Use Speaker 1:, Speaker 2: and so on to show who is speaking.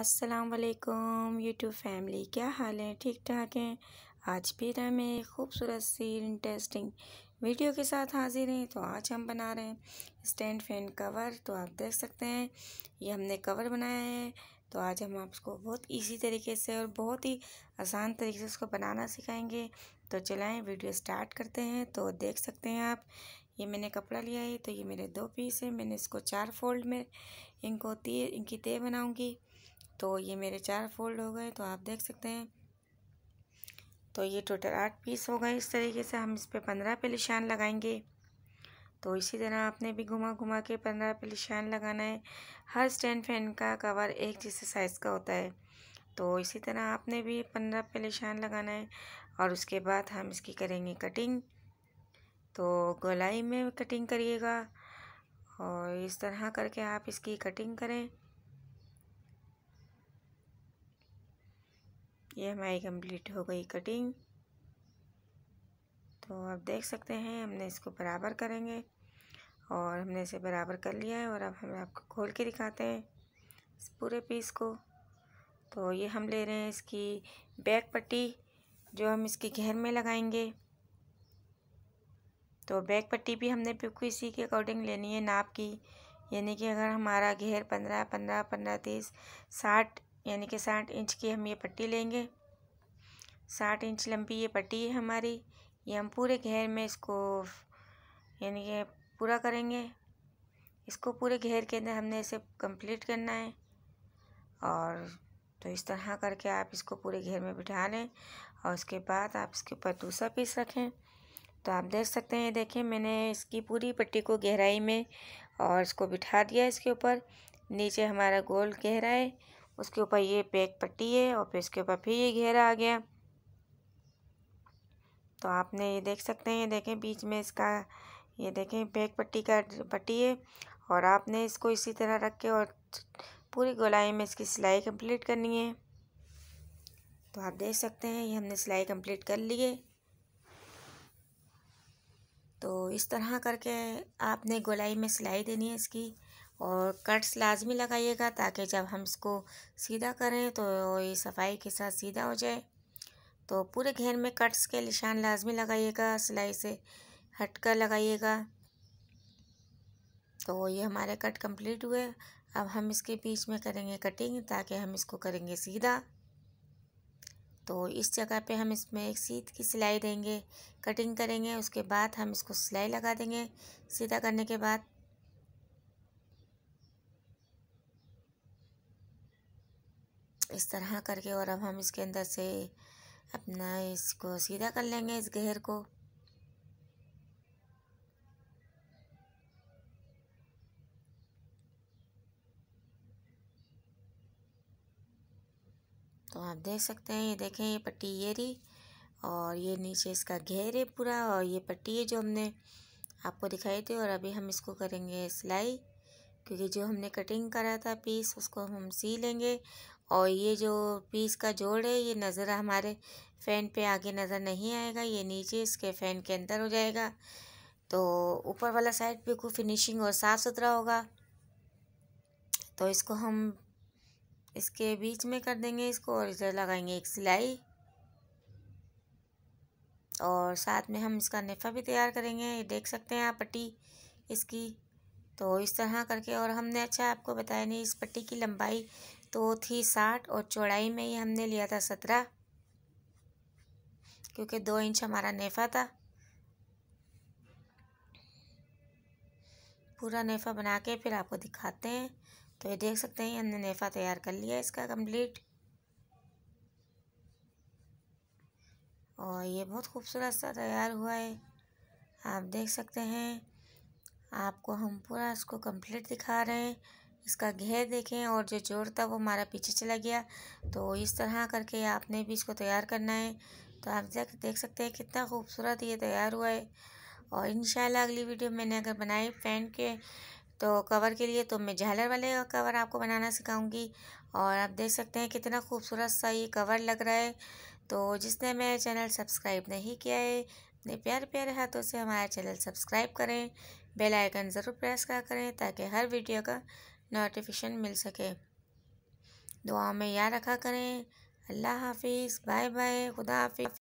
Speaker 1: असलकुम YouTube family क्या हाल है ठीक ठाक हैं आज भी हम एक खूबसूरत सी इंटरेस्टिंग वीडियो के साथ हाजिर हैं तो आज हम बना रहे हैं स्टैंड फैन कवर तो आप देख सकते हैं ये हमने कवर बनाया है तो आज हम आपको बहुत इजी तरीके से और बहुत ही आसान तरीके से उसको बनाना सिखाएंगे तो चलाएँ वीडियो स्टार्ट करते हैं तो देख सकते हैं आप ये मैंने कपड़ा लिया है तो ये मेरे दो पीस है मैंने इसको चार फोल्ड में इनको ती इनकी तय बनाऊँगी तो ये मेरे चार फोल्ड हो गए तो आप देख सकते हैं तो ये टोटल आठ पीस हो गए इस तरीके से हम इस पर पंद्रह पे निशान लगाएंगे तो इसी तरह आपने भी घुमा घुमा के पंद्रह पे निशान लगाना है हर स्टैंड फैन का कवर एक जैसे साइज़ का होता है तो इसी तरह आपने भी पंद्रह पे निशान लगाना है और उसके बाद हम इसकी करेंगे कटिंग तो गोलाई में कटिंग करिएगा और इस तरह करके आप इसकी कटिंग करें ये हमारी कंप्लीट हो गई कटिंग तो आप देख सकते हैं हमने इसको बराबर करेंगे और हमने इसे बराबर कर लिया है और अब हम आपको खोल के दिखाते हैं इस पूरे पीस को तो ये हम ले रहे हैं इसकी बैक पट्टी जो हम इसके घेर में लगाएंगे तो बैक पट्टी भी हमने बिल्कुल इसी के अकॉर्डिंग लेनी है नाप की यानी कि अगर हमारा घेर पंद्रह पंद्रह पंद्रह तीस साठ यानी कि साठ इंच की हम ये पट्टी लेंगे साठ इंच लंबी ये पट्टी है हमारी ये हम पूरे घेर में इसको यानी कि पूरा करेंगे इसको पूरे घेर के अंदर हमने इसे कंप्लीट करना है और तो इस तरह करके आप इसको पूरे घेर में बिठा लें और उसके बाद आप इसके ऊपर दूसरा पीस रखें तो आप देख सकते हैं देखें मैंने इसकी पूरी पट्टी को गहराई में और इसको बिठा दिया इसके ऊपर नीचे हमारा गोल गहरा है उसके ऊपर ये पैक पट्टी है और फिर इसके ऊपर फिर ये घेरा आ गया तो आपने ये देख सकते हैं ये देखें बीच में इसका ये देखें पैक पट्टी का पट्टी है और आपने इसको इसी तरह रख के और पूरी गोलाई में इसकी सिलाई कंप्लीट करनी है तो आप देख सकते हैं ये हमने सिलाई कंप्लीट कर लिए तो इस तरह करके आपने गोलाई में सिलाई देनी है इसकी और कट्स लाजमी लगाइएगा ताकि जब हम इसको सीधा करें तो ये सफाई के साथ सीधा हो जाए तो पूरे घेर में कट्स के निशान लाजमी लगाइएगा सिलाई से हट कर लगाइएगा तो ये हमारे कट कंप्लीट हुए अब हम इसके बीच में करेंगे कटिंग ताकि हम इसको करेंगे सीधा तो इस जगह पे हम इसमें एक सीध की सिलाई देंगे कटिंग करेंगे उसके बाद हम इसको सिलाई लगा देंगे सीधा करने के बाद इस तरह करके और अब हम इसके अंदर से अपना इसको सीधा कर लेंगे इस घेर को तो आप देख सकते हैं ये देखें ये पट्टी ये रही और ये नीचे इसका घेर है पूरा और ये पट्टी है जो हमने आपको दिखाई थी और अभी हम इसको करेंगे सिलाई क्योंकि जो हमने कटिंग करा था पीस उसको हम सी लेंगे और ये जो पीस का जोड़ है ये नज़र हमारे फ़ैन पे आगे नज़र नहीं आएगा ये नीचे इसके फ़ैन के अंदर हो जाएगा तो ऊपर वाला साइड खूब फिनिशिंग और साफ़ सुथरा होगा तो इसको हम इसके बीच में कर देंगे इसको और इधर लगाएंगे एक सिलाई और साथ में हम इसका नेफ़ा भी तैयार करेंगे ये देख सकते हैं आप पट्टी इसकी तो इस तरह करके और हमने अच्छा आपको बताया नहीं इस पट्टी की लंबाई तो थी साठ और चौड़ाई में ही हमने लिया था सत्रह क्योंकि दो इंच हमारा नेफा था पूरा नेफा बना के फिर आपको दिखाते हैं तो ये देख सकते हैं हमने नेफा तैयार कर लिया इसका कंप्लीट और ये बहुत खूबसूरत सा तैयार हुआ है आप देख सकते हैं आपको हम पूरा इसको कंप्लीट दिखा रहे हैं इसका घेर देखें और जो जोर था वो हमारा पीछे चला गया तो इस तरह करके आपने भी इसको तैयार करना है तो आप देख सकते हैं कितना खूबसूरत ये तैयार हुआ है और इन अगली वीडियो मैंने अगर बनाई फैन के तो कवर के लिए तो मैं झालर वाले कवर आपको बनाना सिखाऊंगी और आप देख सकते हैं कितना खूबसूरत सा ये कवर लग रहा है तो जिसने मेरा चैनल सब्सक्राइब नहीं किया है अपने प्यारे प्यारे हाथों से हमारा चैनल सब्सक्राइब करें बेल आइकन ज़रूर प्रेस कर करें ताकि हर वीडियो का नोटिफिकेशन मिल सके दुआ में याद रखा करें अल्लाह हाफिज़ बाय बाय खुदा हाफिज़